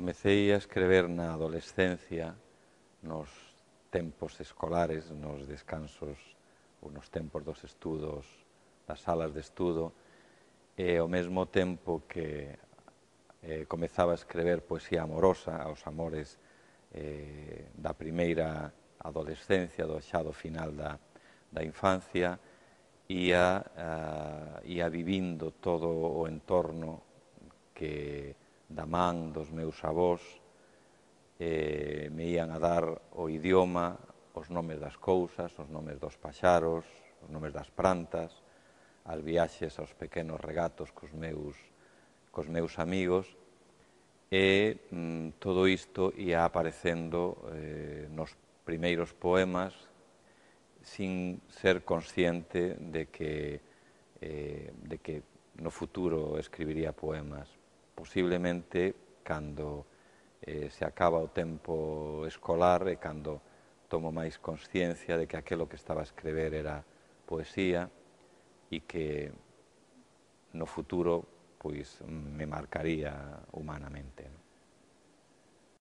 comecei a escrever na adolescencia, nos tempos escolares, nos descansos, nos tempos dos estudos, das salas de estudo, e ao mesmo tempo que eh, comezaba a escrever poesía amorosa aos amores eh, da primeira adolescencia, do xa do final da, da infancia, ia, a, ia vivindo todo o entorno que da man dos meus avós, eh, me ian a dar o idioma, os nomes das cousas, os nomes dos paxaros, os nomes das plantas, as viaxes aos pequenos regatos cos meus, cos meus amigos, e mm, todo isto ia aparecendo eh, nos primeiros poemas sin ser consciente de que, eh, de que no futuro escribiría poemas posiblemente cando eh, se acaba o tempo escolar e cando tomo máis consciencia de que aquilo que estaba a escrever era poesía e que no futuro pois me marcaría humanamente. ¿no?